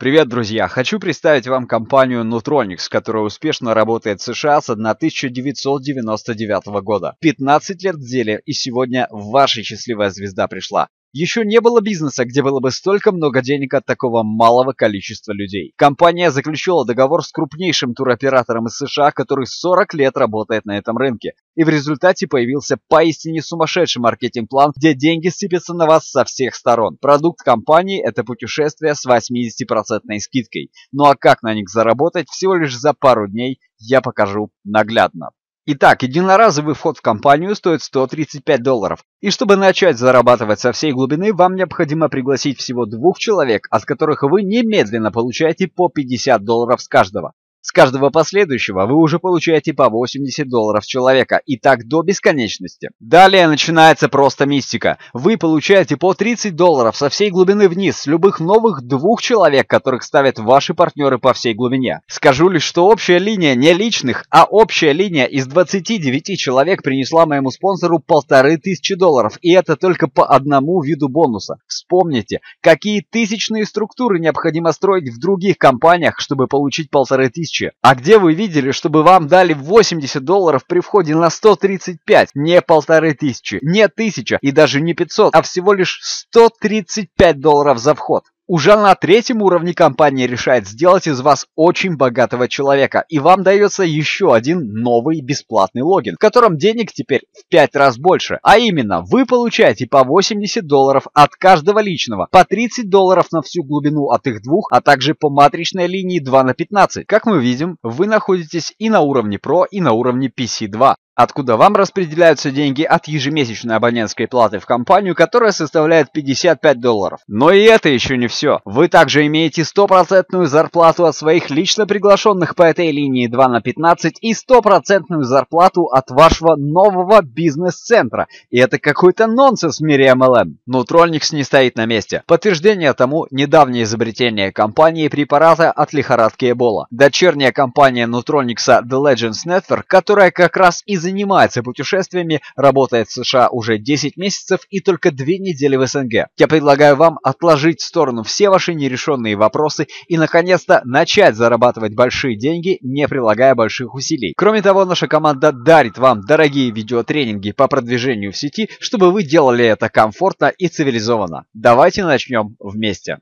Привет, друзья! Хочу представить вам компанию Nutronix, которая успешно работает в США с 1999 года. 15 лет в деле, и сегодня ваша счастливая звезда пришла. Еще не было бизнеса, где было бы столько много денег от такого малого количества людей. Компания заключила договор с крупнейшим туроператором из США, который 40 лет работает на этом рынке. И в результате появился поистине сумасшедший маркетинг-план, где деньги сыпятся на вас со всех сторон. Продукт компании – это путешествие с 80% скидкой. Ну а как на них заработать всего лишь за пару дней, я покажу наглядно. Итак, единоразовый вход в компанию стоит 135 долларов. И чтобы начать зарабатывать со всей глубины, вам необходимо пригласить всего двух человек, от которых вы немедленно получаете по 50 долларов с каждого. С каждого последующего вы уже получаете по 80 долларов человека, и так до бесконечности. Далее начинается просто мистика. Вы получаете по 30 долларов со всей глубины вниз, с любых новых двух человек, которых ставят ваши партнеры по всей глубине. Скажу лишь, что общая линия не личных, а общая линия из 29 человек принесла моему спонсору полторы тысячи долларов, и это только по одному виду бонуса. Вспомните, какие тысячные структуры необходимо строить в других компаниях, чтобы получить полторы тысячи тысячи. А где вы видели, чтобы вам дали 80 долларов при входе на 135? Не полторы тысячи, не тысяча и даже не 500, а всего лишь 135 долларов за вход. Уже на третьем уровне компания решает сделать из вас очень богатого человека, и вам дается еще один новый бесплатный логин, в котором денег теперь в 5 раз больше. А именно, вы получаете по 80 долларов от каждого личного, по 30 долларов на всю глубину от их двух, а также по матричной линии 2 на 15. Как мы видим, вы находитесь и на уровне Pro, и на уровне PC2 откуда вам распределяются деньги от ежемесячной абонентской платы в компанию, которая составляет 55 долларов. Но и это еще не все. Вы также имеете стопроцентную зарплату от своих лично приглашенных по этой линии 2 на 15 и стопроцентную зарплату от вашего нового бизнес-центра. И это какой-то нонсенс в мире MLM. Но Трольникс не стоит на месте. Подтверждение тому недавнее изобретение компании препарата от лихорадки Эбола. Дочерняя компания Нутроникса The Legends Network, которая как раз и занимается путешествиями, работает в США уже 10 месяцев и только 2 недели в СНГ. Я предлагаю вам отложить в сторону все ваши нерешенные вопросы и, наконец-то, начать зарабатывать большие деньги, не прилагая больших усилий. Кроме того, наша команда дарит вам дорогие видеотренинги по продвижению в сети, чтобы вы делали это комфортно и цивилизованно. Давайте начнем вместе.